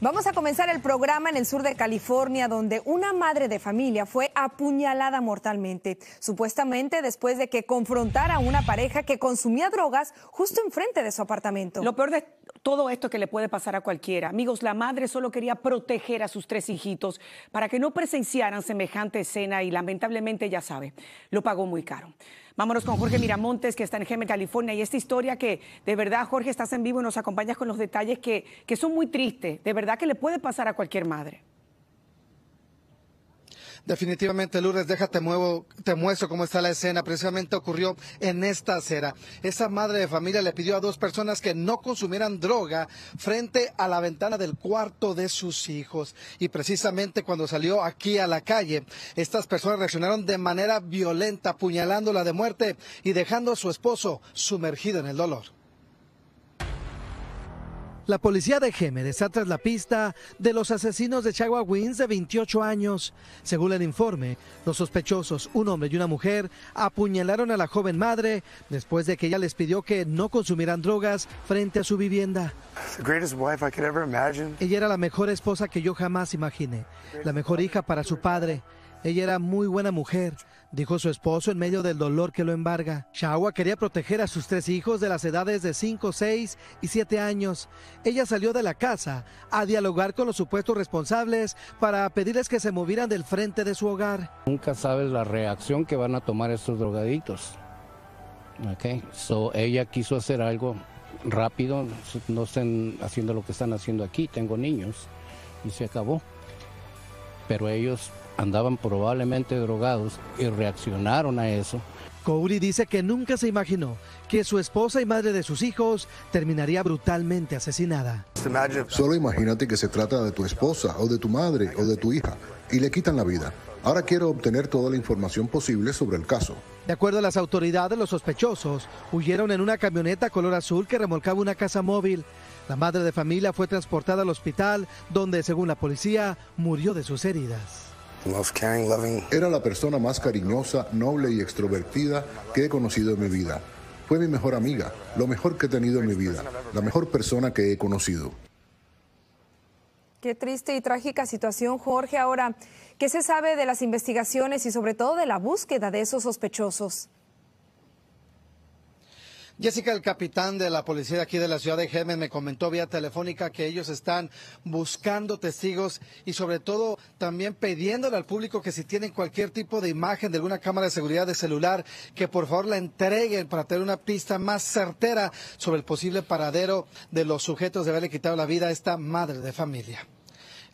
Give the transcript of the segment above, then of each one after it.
Vamos a comenzar el programa en el sur de California, donde una madre de familia fue apuñalada mortalmente, supuestamente después de que confrontara a una pareja que consumía drogas justo enfrente de su apartamento. Lo peor de todo esto que le puede pasar a cualquiera. Amigos, la madre solo quería proteger a sus tres hijitos para que no presenciaran semejante escena y lamentablemente, ya sabe, lo pagó muy caro. Vámonos con Jorge Miramontes, que está en Gemen, California, y esta historia que de verdad, Jorge, estás en vivo y nos acompañas con los detalles que, que son muy tristes, de verdad que le puede pasar a cualquier madre. Definitivamente, Lourdes, déjate muevo, te muestro cómo está la escena. Precisamente ocurrió en esta acera. Esa madre de familia le pidió a dos personas que no consumieran droga frente a la ventana del cuarto de sus hijos. Y precisamente cuando salió aquí a la calle, estas personas reaccionaron de manera violenta, apuñalándola de muerte y dejando a su esposo sumergido en el dolor. La policía de Gemer está tras la pista de los asesinos de Chagua Wins de 28 años. Según el informe, los sospechosos, un hombre y una mujer, apuñalaron a la joven madre después de que ella les pidió que no consumieran drogas frente a su vivienda. Ella era la mejor esposa que yo jamás imaginé, la mejor hija para su padre. Ella era muy buena mujer, dijo su esposo en medio del dolor que lo embarga. Shawa quería proteger a sus tres hijos de las edades de 5, 6 y 7 años. Ella salió de la casa a dialogar con los supuestos responsables para pedirles que se movieran del frente de su hogar. Nunca sabes la reacción que van a tomar estos drogaditos. So, ella quiso hacer algo rápido, no estén haciendo lo que están haciendo aquí, tengo niños, y se acabó. Pero ellos andaban probablemente drogados y reaccionaron a eso. Couri dice que nunca se imaginó que su esposa y madre de sus hijos terminaría brutalmente asesinada. Solo imagínate que se trata de tu esposa o de tu madre o de tu hija y le quitan la vida. Ahora quiero obtener toda la información posible sobre el caso. De acuerdo a las autoridades, los sospechosos huyeron en una camioneta color azul que remolcaba una casa móvil. La madre de familia fue transportada al hospital donde, según la policía, murió de sus heridas. Era la persona más cariñosa, noble y extrovertida que he conocido en mi vida. Fue mi mejor amiga, lo mejor que he tenido en mi vida, la mejor persona que he conocido. Qué triste y trágica situación, Jorge. Ahora, ¿qué se sabe de las investigaciones y sobre todo de la búsqueda de esos sospechosos? Jessica, el capitán de la policía de aquí de la ciudad de Gemen, me comentó vía telefónica que ellos están buscando testigos y sobre todo también pidiéndole al público que si tienen cualquier tipo de imagen de alguna cámara de seguridad de celular, que por favor la entreguen para tener una pista más certera sobre el posible paradero de los sujetos de haberle quitado la vida a esta madre de familia.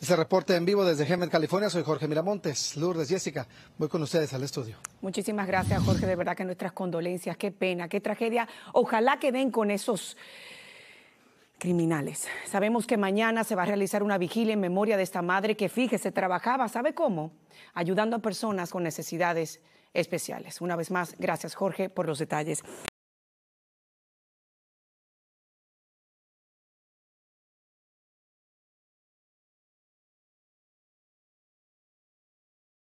Este reporte en vivo desde Gemet, California. Soy Jorge Miramontes, Lourdes, Jessica. Voy con ustedes al estudio. Muchísimas gracias, Jorge. De verdad que nuestras condolencias. Qué pena, qué tragedia. Ojalá que den con esos criminales. Sabemos que mañana se va a realizar una vigilia en memoria de esta madre que, fíjese, trabajaba, ¿sabe cómo? Ayudando a personas con necesidades especiales. Una vez más, gracias Jorge por los detalles.